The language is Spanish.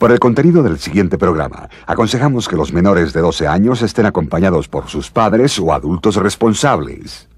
Por el contenido del siguiente programa, aconsejamos que los menores de 12 años estén acompañados por sus padres o adultos responsables.